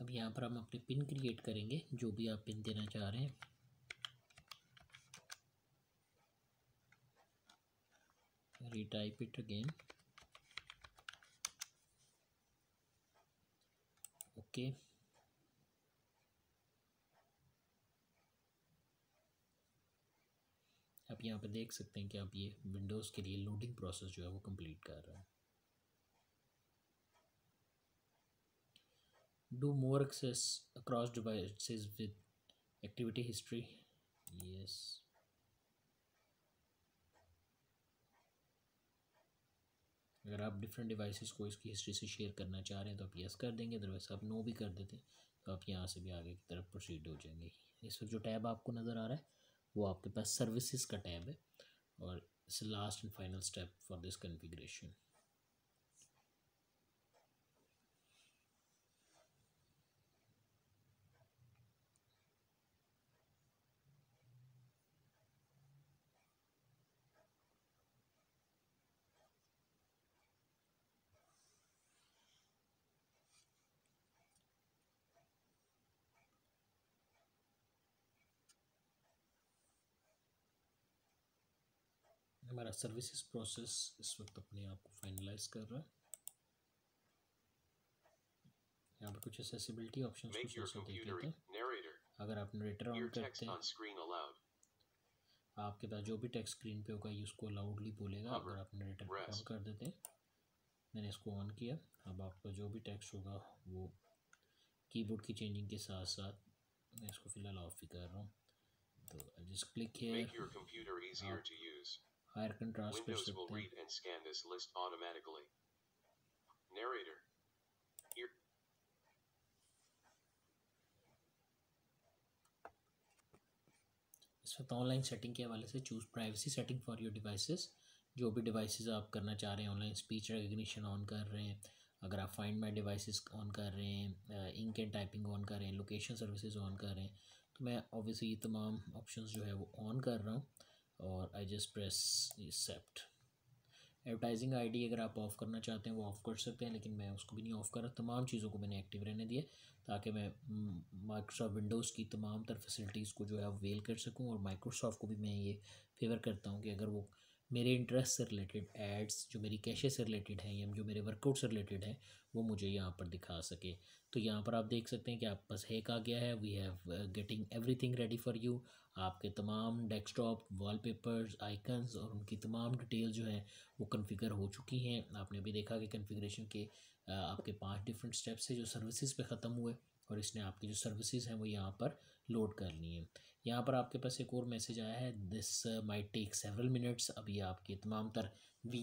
अब यहाँ पर हम अपने पिन क्रिएट करेंगे जो भी आप पिन देना चाह रहे हैं रिटाइप इट अगेन ओके आप यहाँ पर देख सकते हैं कि आप ये विंडोज़ के लिए लोडिंग प्रोसेस जो है वो कंप्लीट कर रहा है do more access across devices with activity history yes अगर आप डिफरेंट डिवाइसेस को इसकी हिस्ट्री से शेयर करना चाह रहे हैं तो आप यस कर देंगे अदरवाइज आप नो भी कर देते हैं तो आप यहाँ से भी आगे की तरफ प्रोसीड हो जाएंगे इस वक्त जो टैब आपको नज़र आ रहा है वो आपके पास सर्विसेज का टैब है और it's last and final step for this configuration हमारा सर्विसेज प्रोसेस इस वक्त अपने आप को फाइनलाइज कर रहा है यहाँ पर कुछ एसेसिबिलिटी ऑप्शन देख लेते अगर आप नरेटर ऑन करते हैं आपके पास जो भी टेक्स्ट स्क्रीन पे होगा ये उसको लाउडली बोलेगा अगर आप नरेटर ऑन कर देते हैं मैंने इसको ऑन किया अब आपका जो भी टेक्स्ट होगा वो कीबोर्ड की चेंजिंग के साथ साथ मैं इसको फ़िलहाल ऑफ ही कर रहा हूँ तो जस्ट क्लिक किया हायर कंट्रास्ट कर सकते हैं narrator here इस वक्त ऑनलाइन सेटिंग के हवाले से choose privacy setting for your devices जो भी डिवाइसेस आप करना चाह रहे हैं ऑनलाइन स्पीच रिकग्निशन ऑन कर रहे हैं अगर आप फाइंड माई डिवाइसेस ऑन कर रहे हैं इंक एंड टाइपिंग ऑन कर रहे हैं लोकेशन सर्विसेज ऑन कर रहे हैं तो मैं ऑब्वियसली ये तमाम ऑप्शंस जो है वो ऑन कर रहा हूँ और I just press accept advertising ID अगर आप ऑफ़ करना चाहते हैं वो ऑफ़ कर सकते हैं लेकिन मैं उसको भी नहीं ऑफ़ कर रहा तमाम चीज़ों को मैंने एक्टिव रहने दिया ताकि मैं माइक्रोसॉफ्ट विंडोज़ की तमाम तर फैसिलिटीज़ को जो है वेल कर सकूं और माइक्रोसॉफ्ट को भी मैं ये फेवर करता हूं कि अगर वो मेरे इंटरेस्ट से रिलेटेड एड्स जो मेरी कैशे से रिलेटेड हैं या जो मेरे वर्कआउट से रिलेटेड हैं वो मुझे यहाँ पर दिखा सके तो यहाँ पर आप देख सकते हैं कि आप बस हैक आ गया है we have getting everything ready for you आपके तमाम डेस्कटॉप वॉलपेपर्स आइकन्स और उनकी तमाम डिटेल जो हैं वो कन्फिगर हो चुकी हैं आपने अभी देखा कि कन्फिग्रेशन के uh, आपके पाँच डिफरेंट स्टेप्स है जो सर्विसज़ पर ख़त्म हुए और इसने आपकी जो सर्विसेज हैं वो यहाँ पर लोड करनी है यहाँ पर आपके पास एक और मैसेज आया है this may take several minutes अभी आपके तमाम तर वी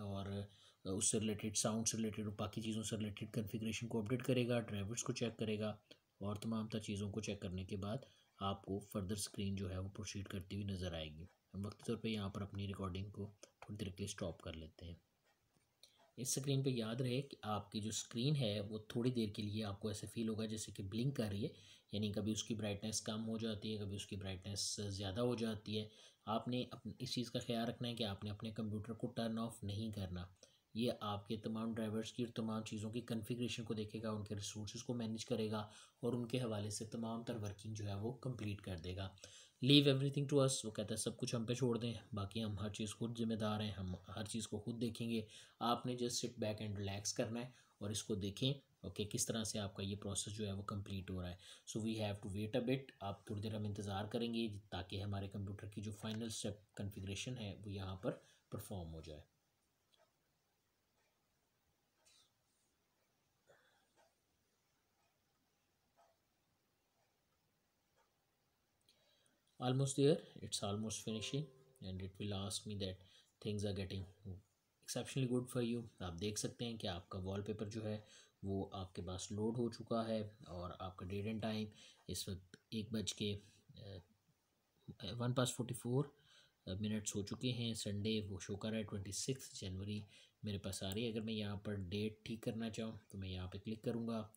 और uh, उससे रिलेटेड साउंड से रिलेटेड और बाकी चीज़ों से रिलेटेड कन्फिग्रेशन को अपडेट करेगा ड्राइवर्स को चेक करेगा और तमाम तर चीज़ों को चेक करने के बाद आपको फर्दर स्क्रीन जो है वो प्रोसीड करती हुई नज़र आएगी हम वक्त तौर पर यहाँ पर अपनी रिकॉर्डिंग को थोड़ी देर के लिए स्टॉप कर लेते हैं इस स्क्रीन पे याद रहे कि आपकी जो स्क्रीन है वो थोड़ी देर के लिए आपको ऐसे फील होगा जैसे कि ब्लिंक कर रही है यानी कभी उसकी ब्राइटनेस कम हो जाती है कभी उसकी ब्राइटनेस ज़्यादा हो जाती है आपने इस चीज़ का ख्याल रखना है कि आपने अपने कंप्यूटर को टर्न ऑफ नहीं करना ये आपके तमाम ड्राइवर्स की और तमाम चीज़ों की कन्फिग्रेशन को देखेगा उनके रिसोर्स को मैनेज करेगा और उनके हवाले से तमाम तर वर्किंग जो है वो कम्प्लीट कर देगा लीव एवरीथिंग टू अस वो कहता है सब कुछ हम पे छोड़ दें बाकी हम हर चीज़ खुद जिम्मेदार हैं हम हर चीज़ को खुद देखेंगे आपने just sit back and relax करना है और इसको देखें ओके okay, किस तरह से आपका ये प्रोसेस जो है वो कंप्लीट हो रहा है so we have to wait a bit आप थोड़ी देर हम इंतज़ार करेंगे ताकि हमारे कंप्यूटर की जो फाइनल स्टेप कन्फिग्रेशन है वो यहाँ पर परफॉर्म हो जाए almost there it's almost finishing and it will ask me that things are getting exceptionally good for you आप देख सकते हैं कि आपका wallpaper जो है वो आपके पास लोड हो चुका है और आपका डेट एंड टाइम इस वक्त एक बज के one past forty four minutes हो चुके हैं संडे वो शो कर रहा है ट्वेंटी सिक्स जनवरी मेरे पास आ रही है अगर मैं यहाँ पर डेट ठीक करना चाहूँ तो मैं यहाँ पे क्लिक करूँगा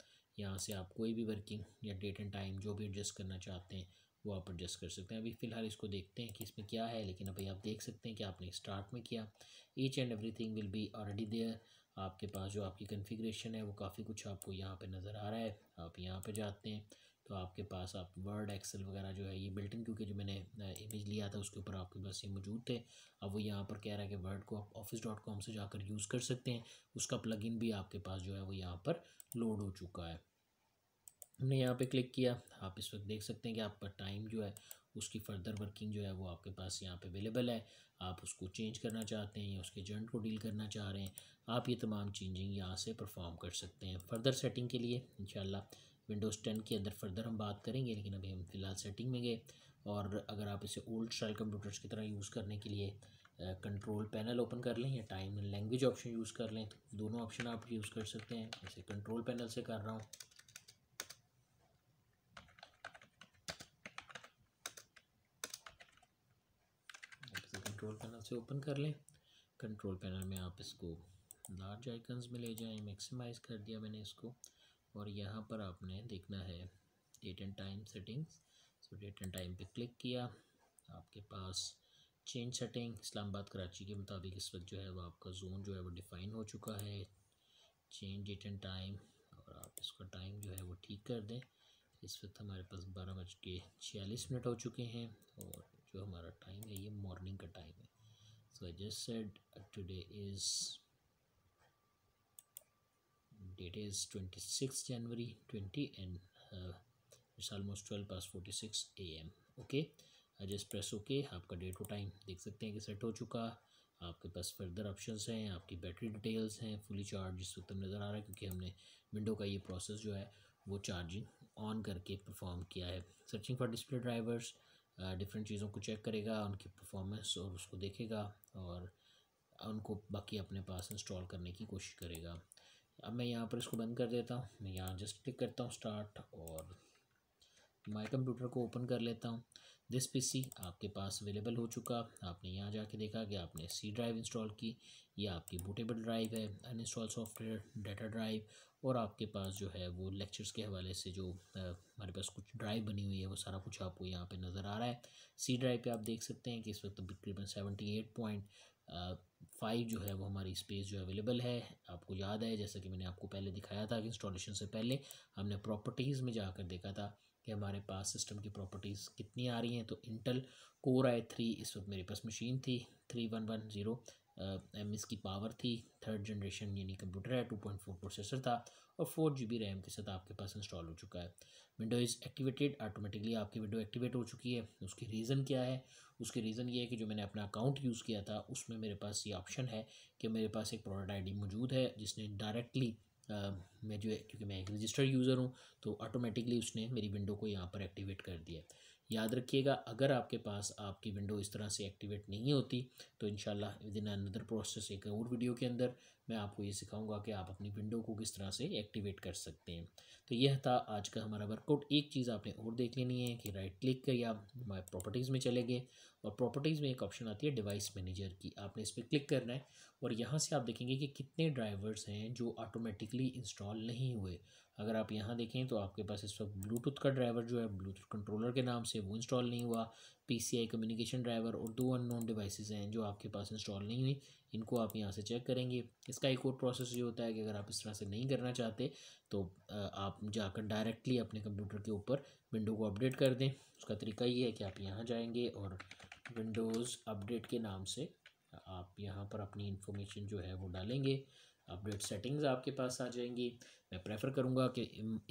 यहाँ से आप कोई भी वर्किंग या डेट एंड टाइम जो भी एडजस्ट करना चाहते हैं वो आप एडजस्ट कर सकते हैं अभी फ़िलहाल इसको देखते हैं कि इसमें क्या है लेकिन अभी आप देख सकते हैं कि आपने स्टार्ट में किया each and everything will be already there आपके पास जो आपकी कन्फिग्रेशन है वो काफ़ी कुछ आपको यहाँ पर नज़र आ रहा है आप यहाँ पर जाते हैं तो आपके पास आप वर्ड एक्सेल वगैरह जो है ये बिल्टिन क्योंकि जो मैंने इमेज लिया था उसके ऊपर आपके पास ये मौजूद थे अब वो यहाँ पर कह रहा है कि वर्ड को आप ऑफिस डॉट कॉम से जाकर यूज़ कर सकते हैं उसका प्लगइन भी आपके पास जो है वो यहाँ पर लोड हो चुका है हमने यहाँ पे क्लिक किया आप इस वक्त देख सकते हैं कि आपका टाइम जो है उसकी फ़र्दर वर्किंग जो है वो आपके पास यहाँ पे अवेलेबल है आप उसको चेंज करना चाहते हैं या उसके जेंट को डील करना चाह रहे हैं आप ये तमाम चेंजिंग यहाँ से परफॉर्म कर सकते हैं फ़र्दर सेटिंग के लिए इन विंडोज़ टेन के अंदर फर्दर हम बात करेंगे लेकिन अभी हम फ़िलहाल सेटिंग में गए और अगर आप इसे ओल्ड स्टाइल कंप्यूटर्स की तरह यूज़ करने के लिए कंट्रोल पैनल ओपन कर लें या time and language option use कर लें तो दोनों ऑप्शन आप यूज़ कर सकते हैं जैसे कंट्रोल पैनल से कर रहा हूँ कंट्रोल पैनल से ओपन कर लें कंट्रोल पैनल में आप इसको लार्ज आइकन्स में ले जाएँ मैक्सिमाइज़ कर दिया मैंने इसको और यहाँ पर आपने देखना है date and time settings so date and time पे क्लिक किया आपके पास चेंज सेटिंग इस्लामाबाद कराची के मुताबिक इस वक्त जो है वो आपका जोन जो है वो डिफ़ाइन हो चुका है चेंज डेट एंड टाइम और आप इसका टाइम जो है वो ठीक कर दें इस वक्त हमारे पास बारह बज के छियालीस मिनट हो चुके हैं और जो हमारा टाइम है ये मॉर्निंग का टाइम है so I just said today is date is 26 January 20 and uh, it's almost 12 past 46 am okay I just press okay आपका डेट टू टाइम देख सकते हैं कि सेट हो चुका आपके पास फर्दर ऑप्शन हैं आपकी बैटरी डिटेल्स हैं फुली चार्ज इस वक्त नज़र आ रहा है क्योंकि हमने विंडो का ये प्रोसेस जो है वो चार्जिंग ऑन करके परफॉर्म किया है searching for display drivers different चीज़ों को चेक करेगा उनकी परफॉर्मेंस और उसको देखेगा और उनको बाकी अपने पास इंस्टॉल करने की कोशिश करेगा अब मैं यहाँ पर इसको बंद कर देता हूँ मैं यहाँ जस्ट क्लिक करता हूँ स्टार्ट और माई कंप्यूटर को ओपन कर लेता हूँ दिस पीसी आपके पास अवेलेबल हो चुका आपने यहाँ जाके देखा कि आपने सी ड्राइव इंस्टॉल की यह आपकी बूटेबल ड्राइव है अन सॉफ्टवेयर डाटा ड्राइव और आपके पास जो है वो लेक्चर्स के हवाले से जो हमारे पास कुछ ड्राइव बनी हुई है वो सारा कुछ आपको यहाँ पे नज़र आ रहा है सी ड्राइव पे आप देख सकते हैं कि इस वक्त तकरीबन सेवेंटी एट पॉइंट फाइव जो है वो हमारी स्पेस जो अवेलेबल है आपको याद है जैसा कि मैंने आपको पहले दिखाया था कि इंस्टॉलेशन से पहले हमने प्रॉपर्टीज़ में जाकर देखा था कि हमारे पास सिस्टम की प्रॉपर्टीज़ कितनी आ रही हैं तो इंटल कोर आई थ्री इस वक्त मेरे पास मशीन थी three one one zero M की पावर थी थर्ड जनरेशन यानी कंप्यूटर है टू पॉइंट फोर प्रोसेसर था और फोर जी बी रैम के साथ आपके पास इंस्टॉल हो चुका है विंडो इज़ एक्टिवेटेड आटोमेटिकली आपकी विंडो एक्टिवेट हो चुकी है उसकी रीज़न क्या है उसके रीज़न ये है कि जो मैंने अपना अकाउंट यूज़ किया था उसमें मेरे पास ये ऑप्शन है कि मेरे पास एक प्रोडक्ट आई मौजूद है जिसने डायरेक्टली Uh, मैं जो है क्योंकि मैं एक रजिस्टर्ड यूज़र हूँ तो ऑटोमेटिकली उसने मेरी विंडो को यहाँ पर एक्टिवेट कर दिया याद रखिएगा अगर आपके पास आपकी विंडो इस तरह से एक्टिवेट नहीं होती तो इन शाला विद इन अनदर प्रोसेस एक और वीडियो के अंदर मैं आपको ये सिखाऊंगा कि आप अपनी विंडो को किस तरह से एक्टिवेट कर सकते हैं तो यह था आज का हमारा वर्कआउट एक चीज़ आपने और देख लेनी है कि राइट क्लिक कर या हमारे प्रॉपर्टीज़ में चले गए और प्रॉपर्टीज़ में एक ऑप्शन आती है डिवाइस मैनेजर की आपने इस पर क्लिक करना है और यहाँ से आप देखेंगे कि कितने ड्राइवर्स हैं जो ऑटोमेटिकली इंस्टॉल नहीं हुए अगर आप यहाँ देखें तो आपके पास इस वक्त ब्लूटूथ का ड्राइवर जो है ब्लूटूथ कंट्रोलर के नाम से वो इंस्टॉल नहीं हुआ पी कम्युनिकेशन ड्राइवर और दो अननोन डिवाइसेस हैं जो आपके पास इंस्टॉल नहीं हुई इनको आप यहाँ से चेक करेंगे इसका एक और प्रोसेस ये होता है कि अगर आप इस तरह से नहीं करना चाहते तो आप जाकर डायरेक्टली अपने कंप्यूटर के ऊपर विंडो को अपडेट कर दें उसका तरीका ये है कि आप यहाँ जाएंगे और विंडोज़ अपडेट के नाम से आप यहाँ पर अपनी इंफॉर्मेशन जो है वो डालेंगे अपडेट सेटिंग्स आपके पास आ जाएंगी मैं प्रेफर करूँगा कि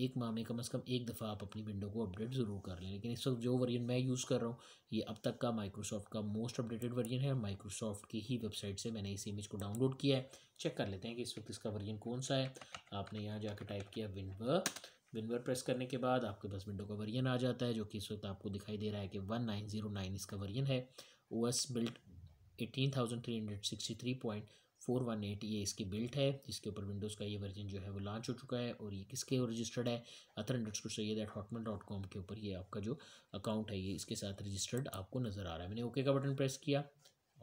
एक माह में कम से कम एक दफ़ा आप अपनी विंडो को अपडेट ज़रूर कर लें लेकिन इस वक्त जो वर्जन मैं यूज़ कर रहा हूँ ये अब तक का माइक्रोसॉफ्ट का मोस्ट अपडेटेड वर्जन है माइक्रोसॉफ्ट की ही वेबसाइट से मैंने इस इमेज को डाउनलोड किया है चेक कर लेते हैं कि इस वक्त इसका वर्जन कौन सा है आपने यहाँ जाकर टाइप किया विनवर विनवर प्रेस करने के बाद आपके पास विंडो का वर्जन आ जाता है जो कि इस वक्त आपको दिखाई दे रहा है कि वन नाइन जीरो नाइन इसका वर्जन है O S built eighteen thousand three hundred sixty three point four one eight ये इसकी बिल्ट है जिसके ऊपर विंडोज़ का ये वर्जन जो है वो लॉन्च हो चुका है और ये किसके रजिस्टर्ड है Athar underscore Saeed at Hotmail dot com के ऊपर ये आपका जो अकाउंट है ये इसके साथ रजिस्टर्ड आपको नज़र आ रहा है मैंने ओके का बटन प्रेस किया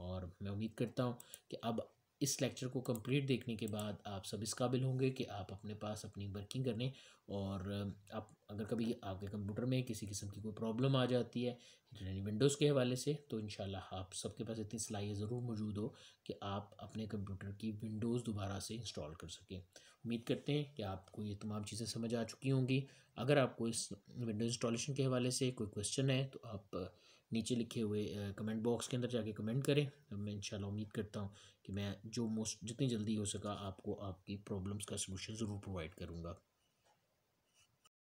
और मैं उम्मीद करता हूँ कि अब इस लेक्चर को कंप्लीट देखने के बाद आप सब इस काबिल होंगे कि आप अपने पास अपनी वर्किंग करने और आप अगर कभी आपके कंप्यूटर में किसी किस्म की कोई प्रॉब्लम आ जाती है विंडोज़ के हवाले से तो इन आप सबके पास इतनी सलाहियत ज़रूर मौजूद हो कि आप अपने कंप्यूटर की विंडोज़ दोबारा से इंस्टॉल कर सकें उम्मीद करते हैं कि आपको ये तमाम चीज़ें समझ आ चुकी होंगी अगर आपको इस विंडोज़ इंस्टॉलेशन के हवाले से कोई क्वेश्चन है तो आप नीचे लिखे हुए कमेंट बॉक्स के अंदर जाके कमेंट करें मैं इंशाल्लाह उम्मीद करता हूँ कि मैं जो मोस्ट जितनी जल्दी हो सका आपको आपकी प्रॉब्लम्स का सलूशन ज़रूर प्रोवाइड करूँगा